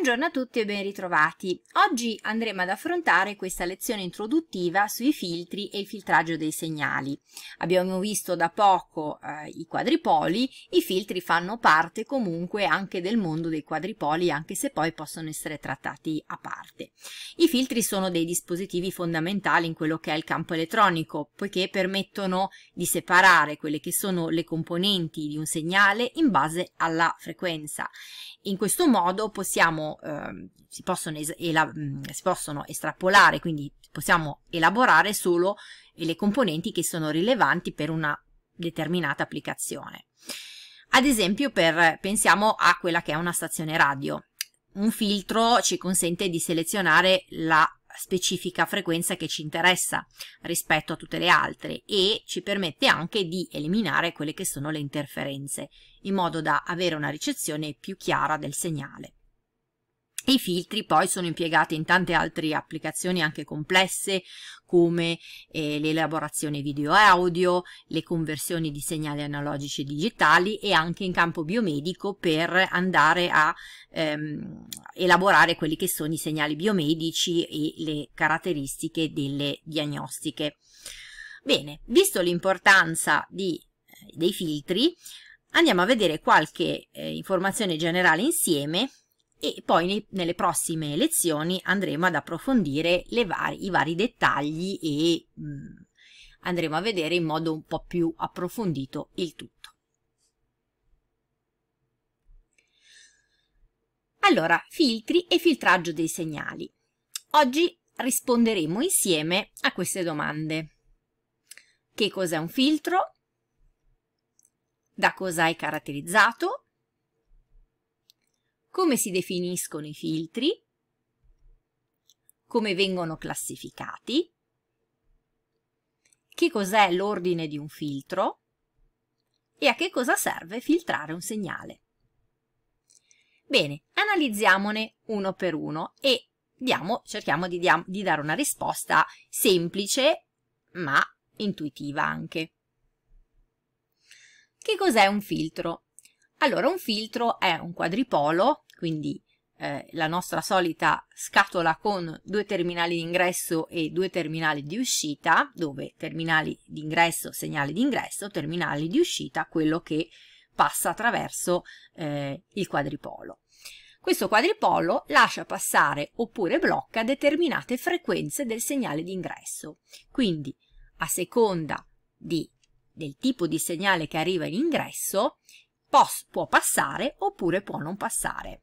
Buongiorno a tutti e ben ritrovati. Oggi andremo ad affrontare questa lezione introduttiva sui filtri e il filtraggio dei segnali. Abbiamo visto da poco eh, i quadripoli, i filtri fanno parte comunque anche del mondo dei quadripoli anche se poi possono essere trattati a parte. I filtri sono dei dispositivi fondamentali in quello che è il campo elettronico poiché permettono di separare quelle che sono le componenti di un segnale in base alla frequenza. In questo modo possiamo eh, si, possono mm, si possono estrapolare, quindi possiamo elaborare solo eh, le componenti che sono rilevanti per una determinata applicazione. Ad esempio, per, pensiamo a quella che è una stazione radio. Un filtro ci consente di selezionare la specifica frequenza che ci interessa rispetto a tutte le altre e ci permette anche di eliminare quelle che sono le interferenze in modo da avere una ricezione più chiara del segnale. I filtri poi sono impiegati in tante altre applicazioni anche complesse come eh, l'elaborazione video e audio, le conversioni di segnali analogici e digitali e anche in campo biomedico per andare a ehm, elaborare quelli che sono i segnali biomedici e le caratteristiche delle diagnostiche. Bene, visto l'importanza eh, dei filtri, andiamo a vedere qualche eh, informazione generale insieme e poi nei, nelle prossime lezioni andremo ad approfondire vari, i vari dettagli e mh, mm, andremo a vedere in modo un po' più approfondito il tutto. Allora, filtri e filtraggio dei segnali. Oggi risponderemo insieme a queste domande. Che cos'è un filtro? Da cosa è caratterizzato? come si definiscono i filtri, come vengono classificati, che cos'è l'ordine di un filtro e a che cosa serve filtrare un segnale. Bene, analizziamone uno per uno e diamo, cerchiamo di, diam di dare una risposta semplice ma intuitiva anche. Che cos'è un filtro? Allora, un filtro è un quadripolo quindi eh, la nostra solita scatola con due terminali di ingresso e due terminali di uscita, dove terminali di ingresso, segnale di ingresso, terminali di uscita, quello che passa attraverso eh, il quadripolo. Questo quadripolo lascia passare oppure blocca determinate frequenze del segnale di ingresso, quindi a seconda di, del tipo di segnale che arriva in ingresso, può passare oppure può non passare.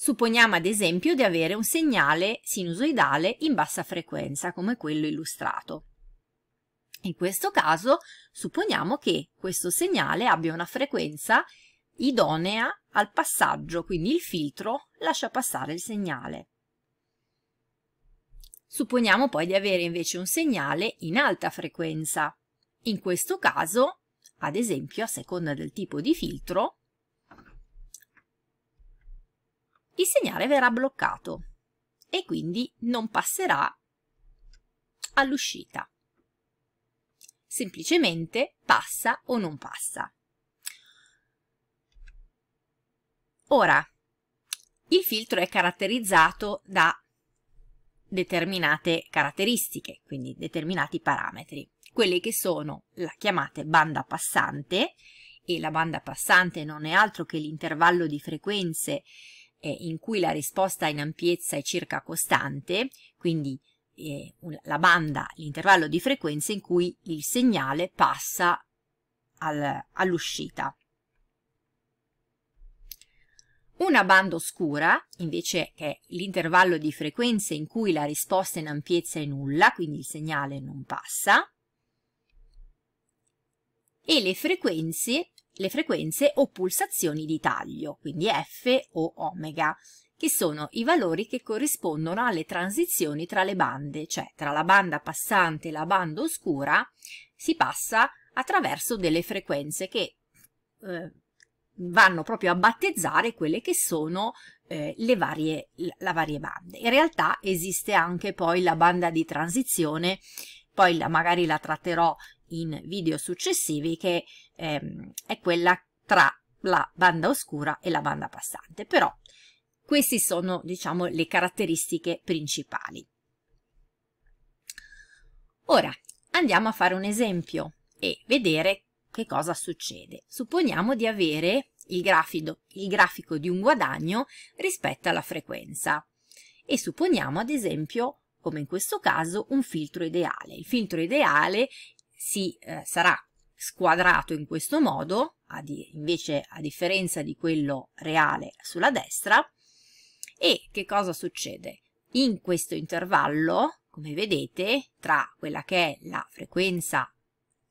Supponiamo ad esempio di avere un segnale sinusoidale in bassa frequenza, come quello illustrato. In questo caso supponiamo che questo segnale abbia una frequenza idonea al passaggio, quindi il filtro lascia passare il segnale. Supponiamo poi di avere invece un segnale in alta frequenza. In questo caso, ad esempio, a seconda del tipo di filtro, il segnale verrà bloccato e quindi non passerà all'uscita. Semplicemente passa o non passa. Ora, il filtro è caratterizzato da determinate caratteristiche, quindi determinati parametri, quelle che sono la chiamate banda passante, e la banda passante non è altro che l'intervallo di frequenze eh, in cui la risposta in ampiezza è circa costante, quindi eh, la banda, l'intervallo di frequenza in cui il segnale passa al, all'uscita. Una banda oscura, invece, è l'intervallo di frequenze in cui la risposta in ampiezza è nulla, quindi il segnale non passa, e le frequenze le frequenze o pulsazioni di taglio, quindi F o omega, che sono i valori che corrispondono alle transizioni tra le bande, cioè tra la banda passante e la banda oscura si passa attraverso delle frequenze che eh, vanno proprio a battezzare quelle che sono eh, le varie, la varie bande. In realtà esiste anche poi la banda di transizione, poi la, magari la tratterò in video successivi che ehm, è quella tra la banda oscura e la banda passante, però queste sono diciamo le caratteristiche principali. Ora andiamo a fare un esempio e vedere che cosa succede. Supponiamo di avere il, grafido, il grafico di un guadagno rispetto alla frequenza e supponiamo ad esempio come in questo caso un filtro ideale. Il filtro ideale si eh, sarà squadrato in questo modo, a invece a differenza di quello reale sulla destra, e che cosa succede? In questo intervallo, come vedete, tra quella che è la frequenza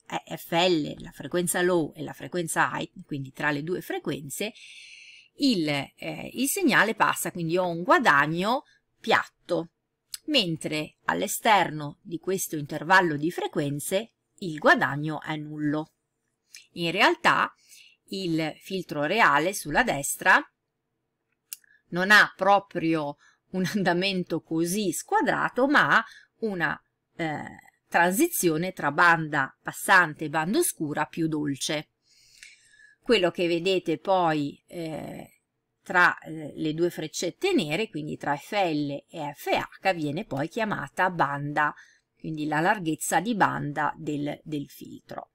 FL, la frequenza low e la frequenza high, quindi tra le due frequenze, il, eh, il segnale passa, quindi ho un guadagno piatto, mentre all'esterno di questo intervallo di frequenze il guadagno è nullo. In realtà il filtro reale sulla destra non ha proprio un andamento così squadrato, ma ha una eh, transizione tra banda passante e banda oscura più dolce. Quello che vedete poi eh, tra eh, le due freccette nere, quindi tra FL e FH, viene poi chiamata banda oscura quindi la larghezza di banda del, del filtro.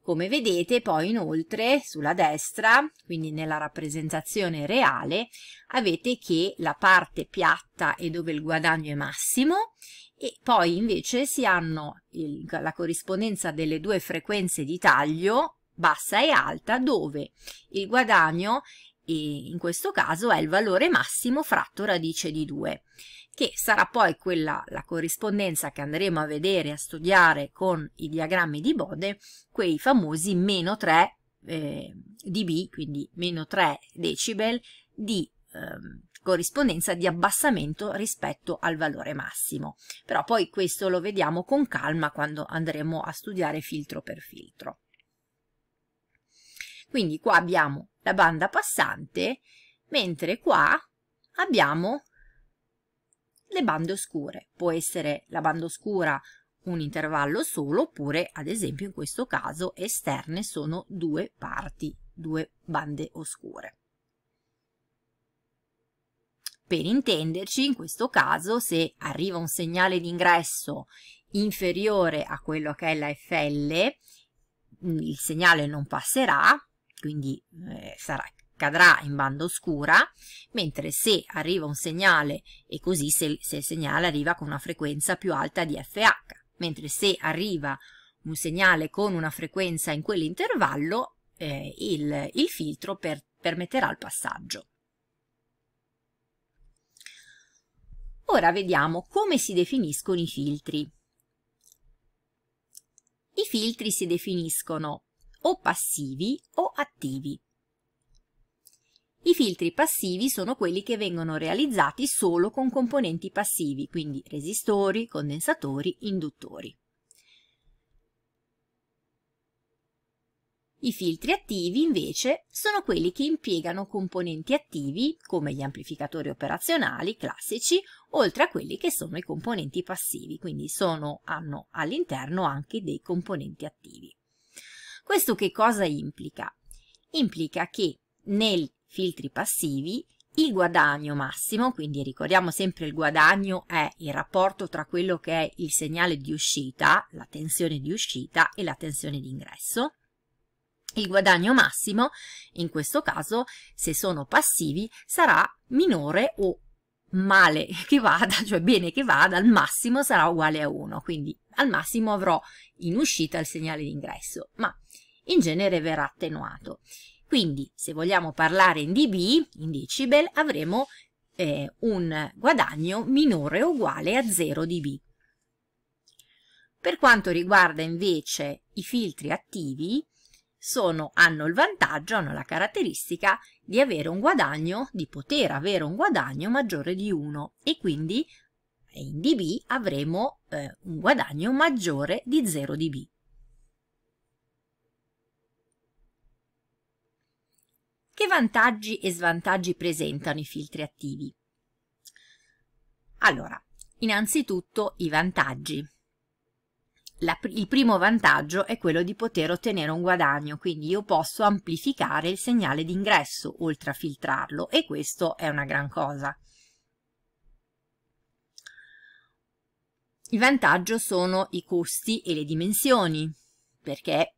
Come vedete poi inoltre sulla destra, quindi nella rappresentazione reale, avete che la parte piatta è dove il guadagno è massimo e poi invece si hanno il, la corrispondenza delle due frequenze di taglio bassa e alta dove il guadagno e in questo caso è il valore massimo fratto radice di 2 che sarà poi quella la corrispondenza che andremo a vedere, a studiare con i diagrammi di Bode, quei famosi meno 3 eh, dB, quindi meno 3 decibel di ehm, corrispondenza di abbassamento rispetto al valore massimo. Però poi questo lo vediamo con calma quando andremo a studiare filtro per filtro. Quindi qua abbiamo la banda passante, mentre qua abbiamo le bande oscure. Può essere la banda oscura un intervallo solo oppure, ad esempio in questo caso, esterne sono due parti, due bande oscure. Per intenderci, in questo caso, se arriva un segnale d'ingresso inferiore a quello che è la FL, il segnale non passerà, quindi eh, sarà, cadrà in banda oscura, mentre se arriva un segnale e così se, se il segnale arriva con una frequenza più alta di FH, mentre se arriva un segnale con una frequenza in quell'intervallo, eh, il, il, filtro per, permetterà il passaggio. Ora vediamo come si definiscono i filtri. I filtri si definiscono o passivi o attivi. I filtri passivi sono quelli che vengono realizzati solo con componenti passivi, quindi resistori, condensatori, induttori. I filtri attivi invece sono quelli che impiegano componenti attivi come gli amplificatori operazionali classici oltre a quelli che sono i componenti passivi, quindi sono, hanno all'interno anche dei componenti attivi. Questo che cosa implica? Implica che nel filtri passivi, il guadagno massimo, quindi ricordiamo sempre il guadagno è il rapporto tra quello che è il segnale di uscita, la tensione di uscita e la tensione di ingresso. Il guadagno massimo, in questo caso, se sono passivi, sarà minore o male che vada, cioè bene che vada, al massimo sarà uguale a 1, quindi al massimo avrò in uscita il segnale di ingresso, ma in genere verrà attenuato. Quindi se vogliamo parlare in dB, in decibel, avremo eh, un guadagno minore o uguale a 0 dB. Per quanto riguarda invece i filtri attivi, sono, hanno il vantaggio, hanno la caratteristica di avere un guadagno, di poter avere un guadagno maggiore di 1 e quindi in dB avremo eh, un guadagno maggiore di 0 dB. Che vantaggi e svantaggi presentano i filtri attivi? Allora, innanzitutto i vantaggi. La, il primo vantaggio è quello di poter ottenere un guadagno, quindi io posso amplificare il segnale d'ingresso oltre a filtrarlo e questo è una gran cosa. Il vantaggio sono i costi e le dimensioni, perché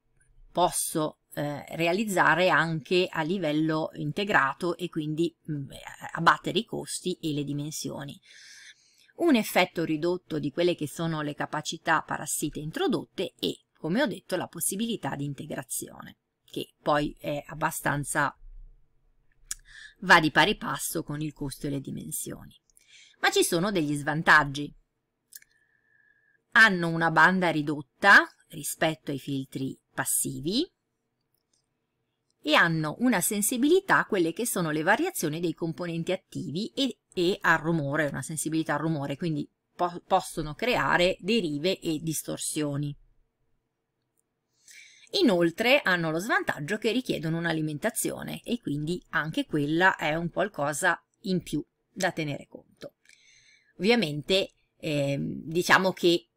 posso eh, realizzare anche a livello integrato e quindi mh, mm, eh, abbattere i costi e le dimensioni. Un effetto ridotto di quelle che sono le capacità parassite introdotte e, come ho detto, la possibilità di integrazione, che poi è abbastanza va di pari passo con il costo e le dimensioni. Ma ci sono degli svantaggi. Hanno una banda ridotta rispetto ai filtri passivi, e hanno una sensibilità a quelle che sono le variazioni dei componenti attivi e, e al rumore, una sensibilità al rumore, quindi po possono creare derive e distorsioni. Inoltre hanno lo svantaggio che richiedono un'alimentazione e quindi anche quella è un qualcosa in più da tenere conto. Ovviamente eh, diciamo che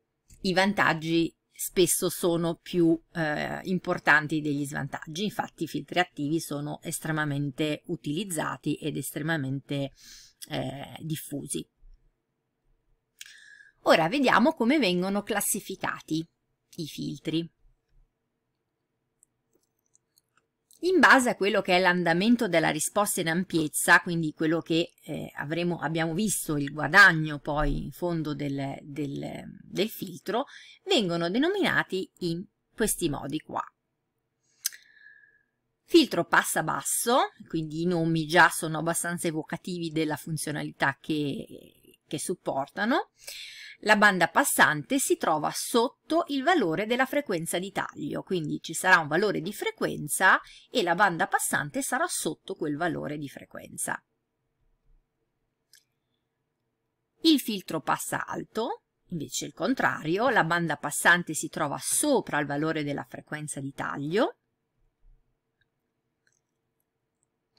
i vantaggi spesso sono più eh, importanti degli svantaggi, infatti i filtri attivi sono estremamente utilizzati ed estremamente eh, diffusi. Ora vediamo come vengono classificati i filtri. In base a quello che è l'andamento della risposta in ampiezza, quindi quello che eh, avremo, abbiamo visto, il guadagno poi in fondo del, del, del filtro, vengono denominati in questi modi qua. Filtro passa basso, quindi i nomi già sono abbastanza evocativi della funzionalità che, che supportano la banda passante si trova sotto il valore della frequenza di taglio, quindi ci sarà un valore di frequenza e la banda passante sarà sotto quel valore di frequenza. Il filtro passa alto, invece il contrario, la banda passante si trova sopra il valore della frequenza di taglio.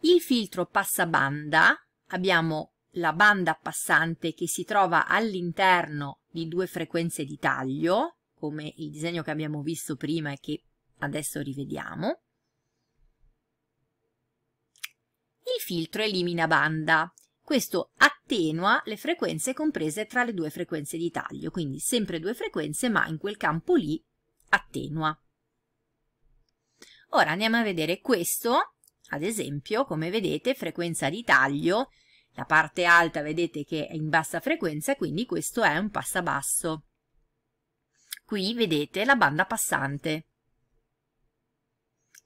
Il filtro passa banda abbiamo la banda passante che si trova all'interno di due frequenze di taglio, come il disegno che abbiamo visto prima e che adesso rivediamo. Il filtro elimina banda. Questo attenua le frequenze comprese tra le due frequenze di taglio, quindi sempre due frequenze, ma in quel campo lì attenua. Ora andiamo a vedere questo, ad esempio, come vedete, frequenza di taglio la parte alta vedete che è in bassa frequenza, quindi questo è un passabasso. Qui vedete la banda passante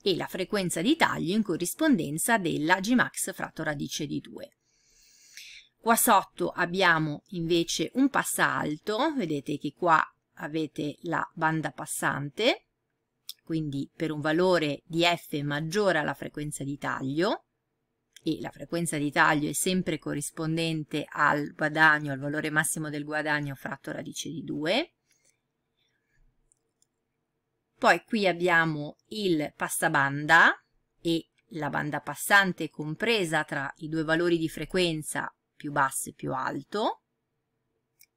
e la frequenza di taglio in corrispondenza della Gmax fratto radice di 2. Qua sotto abbiamo invece un passa alto, vedete che qua avete la banda passante, quindi per un valore di f maggiore alla frequenza di taglio, e la frequenza di taglio è sempre corrispondente al guadagno, al valore massimo del guadagno fratto radice di 2. Poi qui abbiamo il passabanda e la banda passante compresa tra i due valori di frequenza più basso e più alto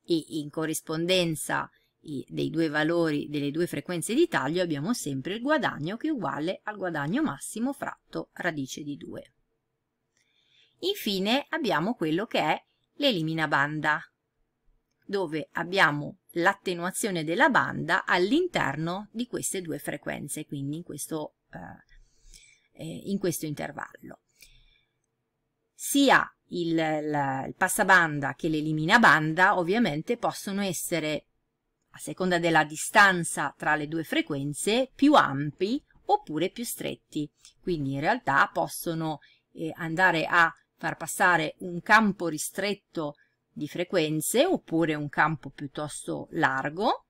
e in corrispondenza dei due valori delle due frequenze di taglio abbiamo sempre il guadagno che è uguale al guadagno massimo fratto radice di 2. Infine abbiamo quello che è l'eliminabanda, dove abbiamo l'attenuazione della banda all'interno di queste due frequenze, quindi in questo, eh, eh in questo intervallo. Sia il, il, passabanda che l'eliminabanda ovviamente possono essere, a seconda della distanza tra le due frequenze, più ampi oppure più stretti, quindi in realtà possono eh, andare a far passare un campo ristretto di frequenze oppure un campo piuttosto largo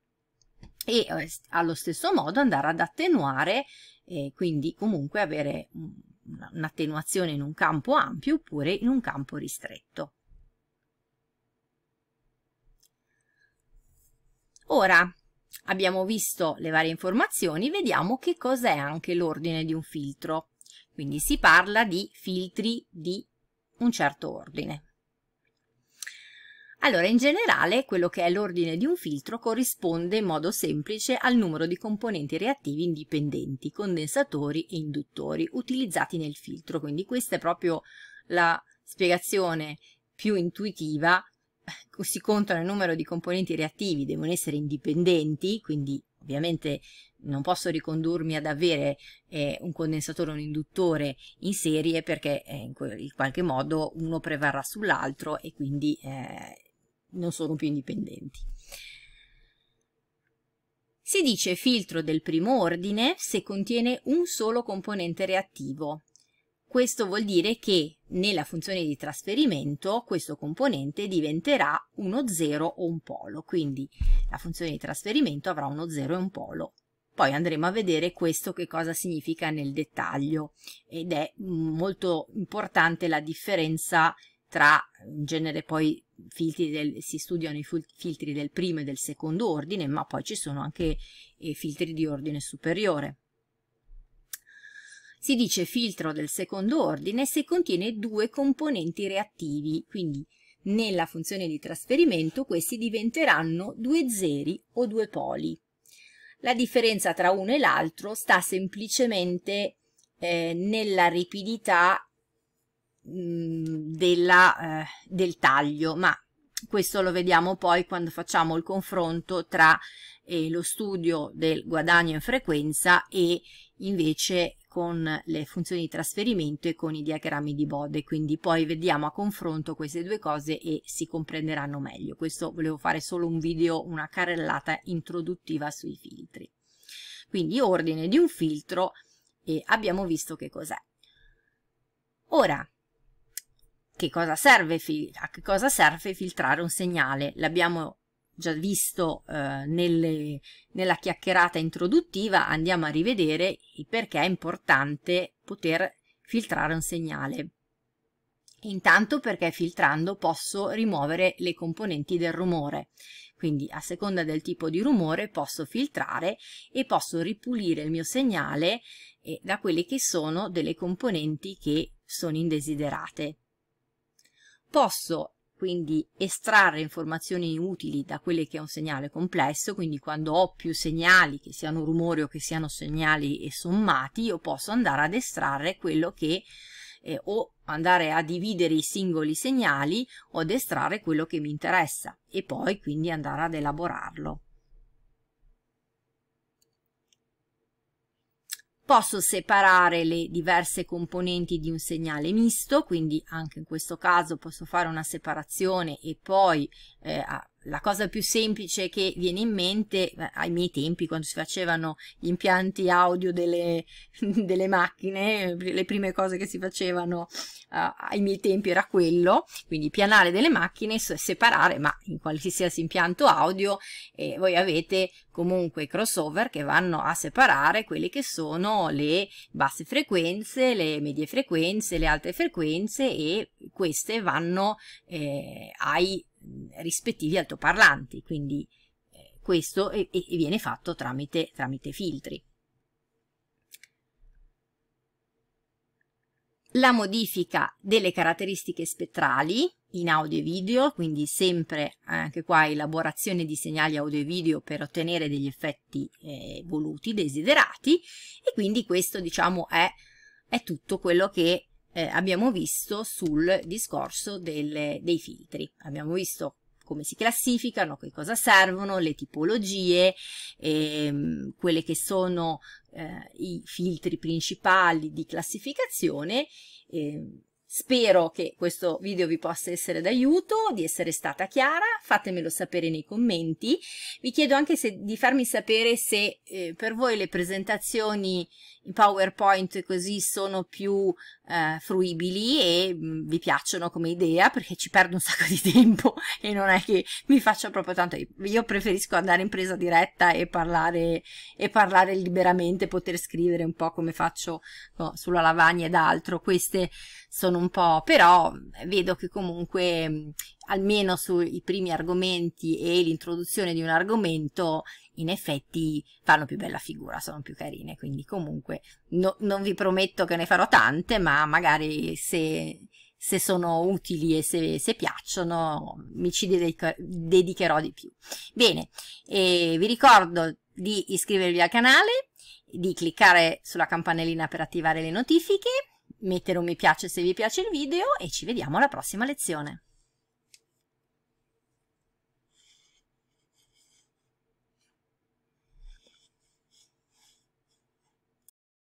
e eh, allo stesso modo andare ad attenuare e quindi comunque avere un'attenuazione in un campo ampio oppure in un campo ristretto. Ora abbiamo visto le varie informazioni, vediamo che cos'è anche l'ordine di un filtro. Quindi si parla di filtri di un certo ordine. Allora, in generale, quello che è l'ordine di un filtro corrisponde in modo semplice al numero di componenti reattivi indipendenti, condensatori e induttori utilizzati nel filtro. Quindi questa è proprio la spiegazione più intuitiva. Si contano il numero di componenti reattivi, devono essere indipendenti, quindi ovviamente non posso ricondurmi ad avere eh, un condensatore o un induttore in serie perché eh, in, in, qualche modo uno prevarrà sull'altro e quindi eh, non sono più indipendenti. Si dice filtro del primo ordine se contiene un solo componente reattivo. Questo vuol dire che nella funzione di trasferimento questo componente diventerà uno 0 o un polo, quindi la funzione di trasferimento avrà uno 0 e un polo poi andremo a vedere questo che cosa significa nel dettaglio ed è molto importante la differenza tra in genere poi filtri del, si studiano i filtri del primo e del secondo ordine, ma poi ci sono anche eh, filtri di ordine superiore. Si dice filtro del secondo ordine se contiene due componenti reattivi, quindi nella funzione di trasferimento questi diventeranno due zeri o due poli. La differenza tra uno e l'altro sta semplicemente eh, nella ripidità mh, mm, della, eh, del taglio, ma questo lo vediamo poi quando facciamo il confronto tra eh, lo studio del guadagno in frequenza e invece con le funzioni di trasferimento e con i diagrammi di Bode, quindi poi vediamo a confronto queste due cose e si comprenderanno meglio. Questo volevo fare solo un video, una carrellata introduttiva sui filtri. Quindi ordine di un filtro e abbiamo visto che cos'è. Ora, che cosa serve, a che cosa serve filtrare un segnale? L'abbiamo già visto eh, nelle, nella chiacchierata introduttiva, andiamo a rivedere il perché è importante poter filtrare un segnale. Intanto perché filtrando posso rimuovere le componenti del rumore, quindi a seconda del tipo di rumore posso filtrare e posso ripulire il mio segnale eh, da quelle che sono delle componenti che sono indesiderate. Posso quindi estrarre informazioni utili da quelle che è un segnale complesso, quindi quando ho più segnali, che siano rumori o che siano segnali sommati, io posso andare ad estrarre quello che eh, o andare a dividere i singoli segnali o ad estrarre quello che mi interessa e poi quindi andare ad elaborarlo. Posso separare le diverse componenti di un segnale misto, quindi anche in questo caso posso fare una separazione e poi eh, la cosa più semplice che viene in mente eh, ai miei tempi quando si facevano gli impianti audio delle, delle macchine eh, le prime cose che si facevano uh, ai miei tempi era quello quindi pianare delle macchine separare ma in qualsiasi impianto audio eh, voi avete comunque i crossover che vanno a separare quelle che sono le basse frequenze le medie frequenze le alte frequenze e queste vanno eh, ai rispettivi altoparlanti, quindi eh, questo e, e viene fatto tramite, tramite filtri. la modifica delle caratteristiche spettrali in audio e video, quindi sempre eh, anche qua elaborazione di segnali audio e video per ottenere degli effetti eh, voluti, desiderati e quindi questo diciamo è, è tutto quello che eh, abbiamo visto sul discorso delle, dei filtri. Abbiamo visto come si classificano, che cosa servono, le tipologie, ehm, quelle che sono eh, i filtri principali di classificazione, ehm, Spero che questo video vi possa essere d'aiuto, di essere stata chiara, fatemelo sapere nei commenti. Vi chiedo anche se, di farmi sapere se eh, per voi le presentazioni in PowerPoint così sono più eh, fruibili e mh, mm, vi piacciono come idea perché ci perdo un sacco di tempo e non è che mi faccia proprio tanto. Io preferisco andare in presa diretta e parlare, e parlare liberamente, poter scrivere un po' come faccio no, oh, sulla lavagna ed altro. Queste sono un po', però vedo che comunque mm, almeno sui primi argomenti e l'introduzione di un argomento in effetti fanno più bella figura, sono più carine, quindi comunque no, non vi prometto che ne farò tante, ma magari se, se sono utili e se, se piacciono mi ci dedico, dedicherò di più. Bene, vi ricordo di iscrivervi al canale, di cliccare sulla campanellina per attivare le notifiche mettere un mi piace se vi piace il video e ci vediamo alla prossima lezione.